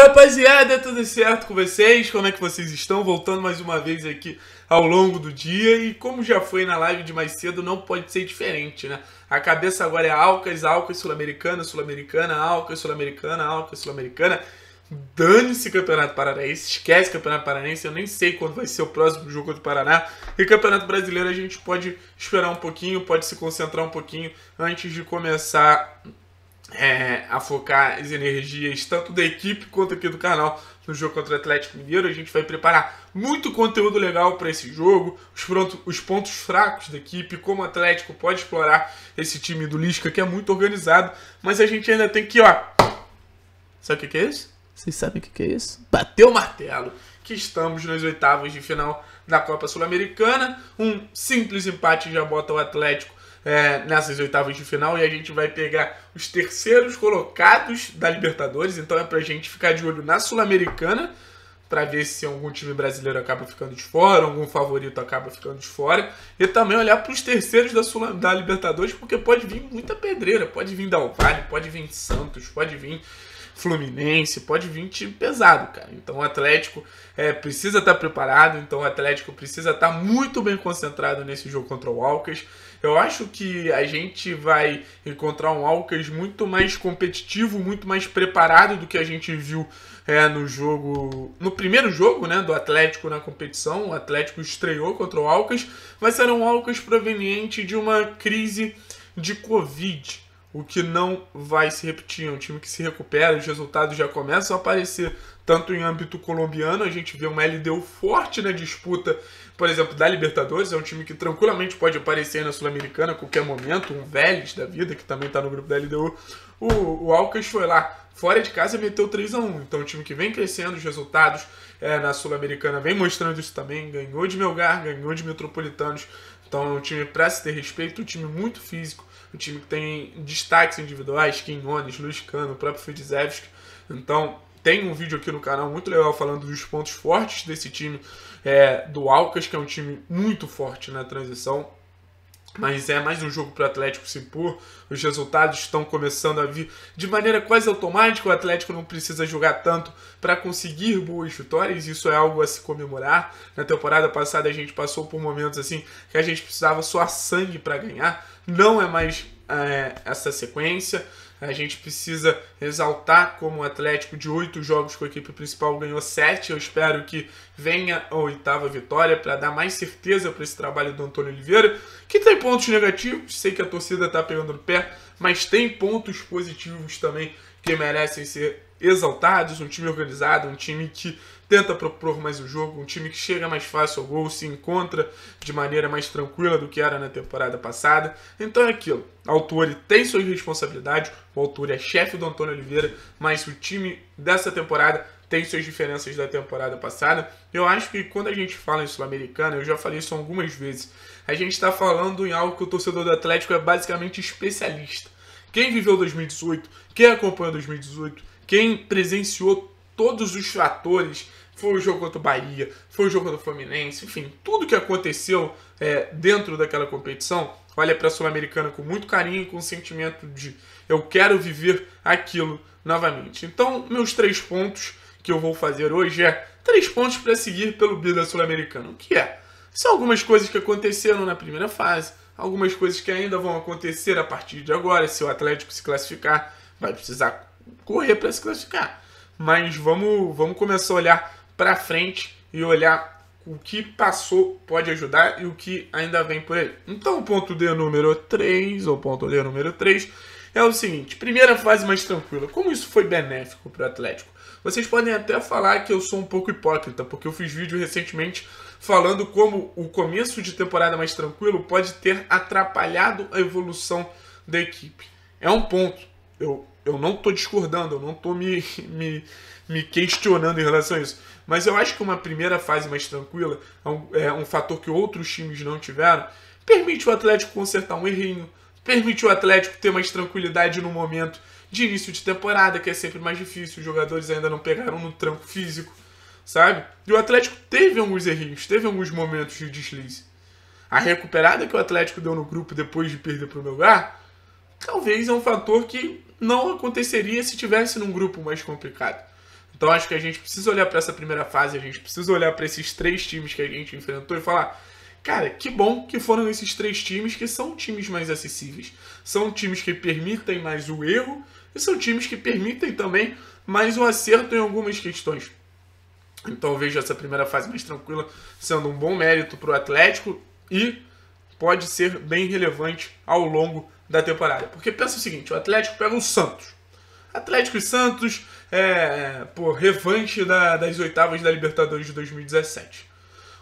Fala rapaziada, tudo certo com vocês? Como é que vocês estão? Voltando mais uma vez aqui ao longo do dia e como já foi na live de mais cedo, não pode ser diferente, né? A cabeça agora é Alcas, Alcas Sul-Americana, Sul-Americana, Alcas Sul-Americana, Alcas Sul-Americana. Dane-se Campeonato Paranaense, esquece Campeonato Paranaense, eu nem sei quando vai ser o próximo jogo do Paraná. E Campeonato Brasileiro a gente pode esperar um pouquinho, pode se concentrar um pouquinho antes de começar é, a focar as energias tanto da equipe quanto aqui do canal no jogo contra o Atlético Mineiro. A gente vai preparar muito conteúdo legal para esse jogo, os, pronto, os pontos fracos da equipe, como o Atlético pode explorar esse time do Lisca que é muito organizado, mas a gente ainda tem que, ó. Sabe o que é isso? Vocês sabem o que é isso? Bateu o martelo que estamos nas oitavas de final da Copa Sul-Americana. Um simples empate já bota o Atlético é, nessas oitavas de final e a gente vai pegar os terceiros colocados da Libertadores, então é pra gente ficar de olho na Sul-Americana para ver se algum time brasileiro acaba ficando de fora, algum favorito acaba ficando de fora, e também olhar para os terceiros da, Sul, da Libertadores, porque pode vir muita pedreira, pode vir Del pode vir Santos, pode vir Fluminense, pode vir time pesado, cara. Então o Atlético é, precisa estar tá preparado, então o Atlético precisa estar tá muito bem concentrado nesse jogo contra o Alcas. Eu acho que a gente vai encontrar um Alcas muito mais competitivo, muito mais preparado do que a gente viu é, no jogo. No primeiro jogo né, do Atlético na competição. O Atlético estreou contra o Alcas, mas era um Alcas proveniente de uma crise de Covid o que não vai se repetir. É um time que se recupera, os resultados já começam a aparecer, tanto em âmbito colombiano, a gente vê uma LDU forte na disputa, por exemplo, da Libertadores, é um time que tranquilamente pode aparecer na Sul-Americana a qualquer momento, um Vélez da vida, que também está no grupo da LDU. O, o Alcas foi lá, fora de casa, e meteu 3 a 1 Então, um time que vem crescendo, os resultados é, na Sul-Americana vem mostrando isso também, ganhou de Melgar, ganhou de Metropolitanos. Então, é um time para se ter respeito, um time muito físico, um time que tem destaques individuais, Quinones, Luiz Cano, o próprio Fidzevski. Então, tem um vídeo aqui no canal muito legal falando dos pontos fortes desse time é, do Alcas, que é um time muito forte na transição, mas é mais um jogo para o Atlético se impor. Os resultados estão começando a vir de maneira quase automática. O Atlético não precisa jogar tanto para conseguir boas vitórias. Isso é algo a se comemorar. Na temporada passada a gente passou por momentos assim que a gente precisava suar sangue para ganhar. Não é mais é, essa sequência. A gente precisa exaltar como o Atlético de oito jogos com a equipe principal ganhou sete. Eu espero que venha a oitava vitória para dar mais certeza para esse trabalho do Antônio Oliveira, que tem pontos negativos. Sei que a torcida está pegando no pé, mas tem pontos positivos também que merecem ser exaltados. Um time organizado, um time que tenta propor mais o jogo, um time que chega mais fácil ao gol, se encontra de maneira mais tranquila do que era na temporada passada. Então é aquilo, o Autori tem suas responsabilidades, o Autori é chefe do Antônio Oliveira, mas o time dessa temporada tem suas diferenças da temporada passada. Eu acho que quando a gente fala em Sul-Americana, eu já falei isso algumas vezes, a gente está falando em algo que o torcedor do Atlético é basicamente especialista. Quem viveu 2018, quem acompanhou 2018, quem presenciou todos os fatores. Foi o jogo contra o Bahia, foi o jogo contra o Fluminense, enfim, tudo que aconteceu é, dentro daquela competição. Olha para a Sul-Americana com muito carinho, e com o sentimento de eu quero viver aquilo novamente. Então, meus três pontos que eu vou fazer hoje é três pontos para seguir pelo bi da Sul-Americana. O que é? São algumas coisas que aconteceram na primeira fase, algumas coisas que ainda vão acontecer a partir de agora. Se o Atlético se classificar, vai precisar correr para se classificar mas vamos, vamos começar a olhar para frente e olhar o que passou pode ajudar e o que ainda vem por aí. Então, o ponto D número 3, ou ponto de número 3, é o seguinte: primeira fase mais tranquila. Como isso foi benéfico para o Atlético? Vocês podem até falar que eu sou um pouco hipócrita, porque eu fiz vídeo recentemente falando como o começo de temporada mais tranquilo pode ter atrapalhado a evolução da equipe. É um ponto. Eu eu não estou discordando, eu não estou me, me, me, questionando em relação a isso. Mas eu acho que uma primeira fase mais tranquila, é um, é um fator que outros times não tiveram, permite o Atlético consertar um errinho, permite o Atlético ter mais tranquilidade no momento de início de temporada, que é sempre mais difícil, os jogadores ainda não pegaram no tranco físico, sabe? E o Atlético teve alguns errinhos, teve alguns momentos de deslize. A recuperada que o Atlético deu no grupo depois de perder para o Melgar talvez é um fator que não aconteceria se tivesse num grupo mais complicado. Então acho que a gente precisa olhar para essa primeira fase, a gente precisa olhar para esses três times que a gente enfrentou e falar: cara, que bom que foram esses três times que são times mais acessíveis. São times que permitem mais o erro e são times que permitem também mais o acerto em algumas questões. Então vejo essa primeira fase mais tranquila sendo um bom mérito para o Atlético e pode ser bem relevante ao longo da temporada. Porque pensa o seguinte, o Atlético pega o Santos. Atlético e Santos, é, é por revanche da, das oitavas da Libertadores de 2017.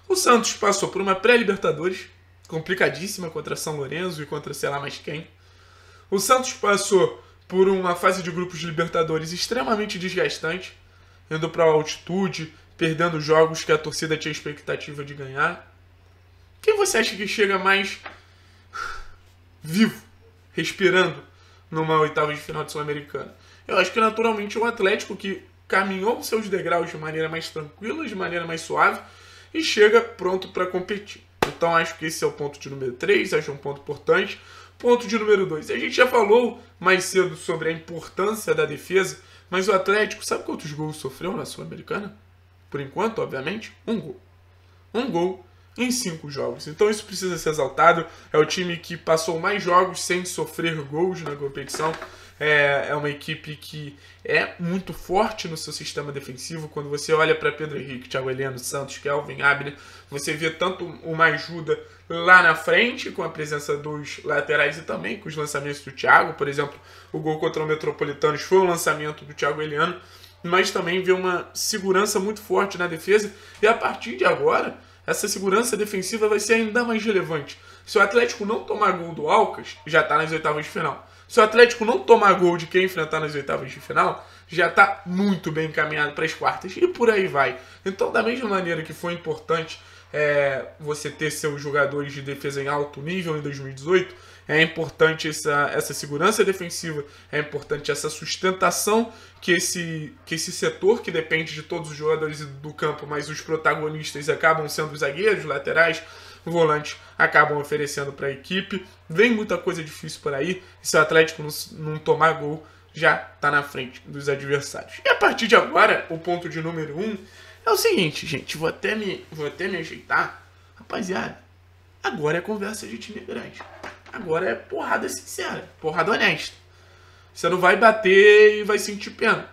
O Santos passou por uma pré-Libertadores, complicadíssima contra São Lourenço e contra sei lá mais quem. O Santos passou por uma fase de grupos de Libertadores extremamente desgastante, indo para a altitude, perdendo jogos que a torcida tinha expectativa de ganhar. Quem você acha que chega mais vivo respirando numa oitava de final de Sul-Americana. Eu acho que naturalmente o Atlético que caminhou seus degraus de maneira mais tranquila, de maneira mais suave e chega pronto para competir. Então acho que esse é o ponto de número 3, acho um ponto importante. Ponto de número 2. A gente já falou mais cedo sobre a importância da defesa, mas o Atlético, sabe quantos gols sofreu na Sul-Americana? Por enquanto, obviamente, um gol. Um gol em cinco jogos. Então isso precisa ser exaltado. É o time que passou mais jogos sem sofrer gols na competição. É, é uma equipe que é muito forte no seu sistema defensivo. Quando você olha para Pedro Henrique, Thiago Heleno, Santos, Kelvin, Abner, você vê tanto uma ajuda lá na frente, com a presença dos laterais e também com os lançamentos do Thiago. Por exemplo, o gol contra o Metropolitanos foi um lançamento do Thiago Heleno mas também vê uma segurança muito forte na defesa. E a partir de agora, essa segurança defensiva vai ser ainda mais relevante. Se o Atlético não tomar gol do Alcas, já está nas oitavas de final. Se o Atlético não tomar gol de quem enfrentar nas oitavas de final, já está muito bem encaminhado para as quartas e por aí vai. Então, da mesma maneira que foi importante é, você ter seus jogadores de defesa em alto nível em 2018, é importante essa, essa segurança defensiva, é importante essa sustentação que esse, que esse setor, que depende de todos os jogadores do campo, mas os protagonistas acabam sendo os zagueiros, laterais, volantes, acabam oferecendo para a equipe. Vem muita coisa difícil por aí, e se o Atlético não, não tomar gol, já está na frente dos adversários. E a partir de agora, o ponto de número 1 um é o seguinte, gente, vou até me, vou até me ajeitar. Rapaziada, agora é conversa de Tinegrande. Agora é porrada sincera, porrada honesta. Você não vai bater e vai sentir pena.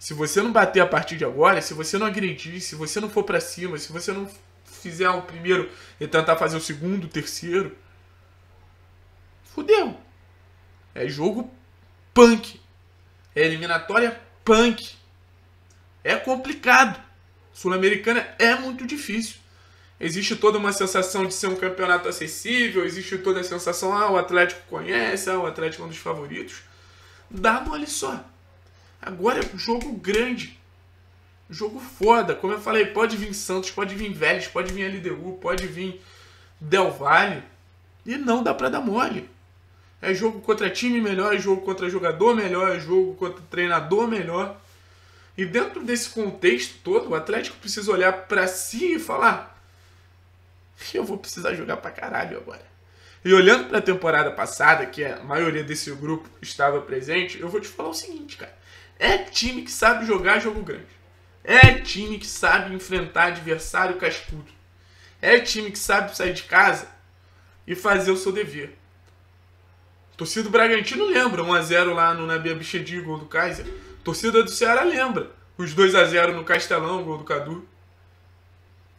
Se você não bater a partir de agora, se você não agredir, se você não for para cima, se você não fizer o primeiro e tentar fazer o segundo, o terceiro, fudeu. É jogo punk. É eliminatória punk. É complicado. Sul-Americana é muito difícil existe toda uma sensação de ser um campeonato acessível, existe toda a sensação, ah, o Atlético conhece, ah, o Atlético é um dos favoritos. Dá mole só. Agora é um jogo grande. Jogo foda. Como eu falei, pode vir Santos, pode vir Vélez, pode vir LDU, pode vir Del Valle. E não dá pra dar mole. É jogo contra time melhor, é jogo contra jogador melhor, é jogo contra treinador melhor. E dentro desse contexto todo, o Atlético precisa olhar para si e falar: eu vou precisar jogar pra caralho agora. E olhando para a temporada passada, que a maioria desse grupo estava presente, eu vou te falar o seguinte, cara. É time que sabe jogar jogo grande. É time que sabe enfrentar adversário cascudo. É time que sabe sair de casa e fazer o seu dever. Torcida do Bragantino lembra 1x0 lá no Nabi Abichedi, gol do Kaiser. Torcida do Ceará lembra os 2 a 0 no Castelão, gol do Cadu.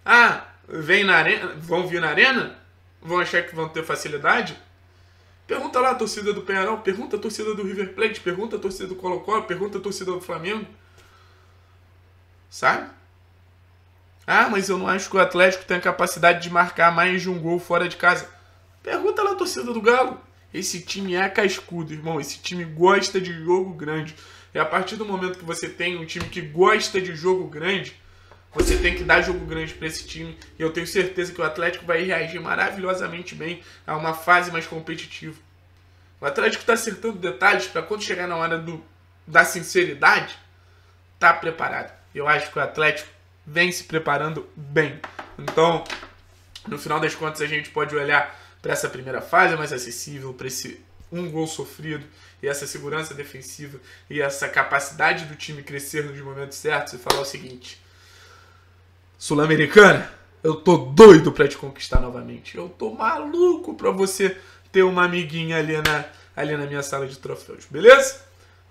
Ah, vem na arena, vão vir na arena? Vão achar que vão ter facilidade? Pergunta lá a torcida do Penharol, pergunta a torcida do River Plate, pergunta a torcida do Colo-Colo, pergunta a torcida do Flamengo. Sabe? Ah, mas eu não acho que o Atlético tem capacidade de marcar mais de um gol fora de casa. Pergunta lá a torcida do Galo. Esse time é cascudo, irmão. Esse time gosta de jogo grande. E é a partir do momento que você tem um time que gosta de jogo grande, você tem que dar jogo grande para esse time e eu tenho certeza que o Atlético vai reagir maravilhosamente bem a uma fase mais competitiva. O Atlético está acertando detalhes para quando chegar na hora do, da sinceridade, tá preparado. Eu acho que o Atlético vem se preparando bem. Então, no final das contas, a gente pode olhar para essa primeira fase mais acessível, para esse um gol sofrido e essa segurança defensiva e essa capacidade do time crescer nos momentos certos e falar o seguinte: Sul-Americana, eu tô doido para te conquistar novamente. Eu tô maluco para você ter uma amiguinha ali na, ali na minha sala de troféus, beleza?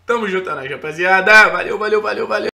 Tamo junto, né, rapaziada. Valeu, valeu, valeu, valeu.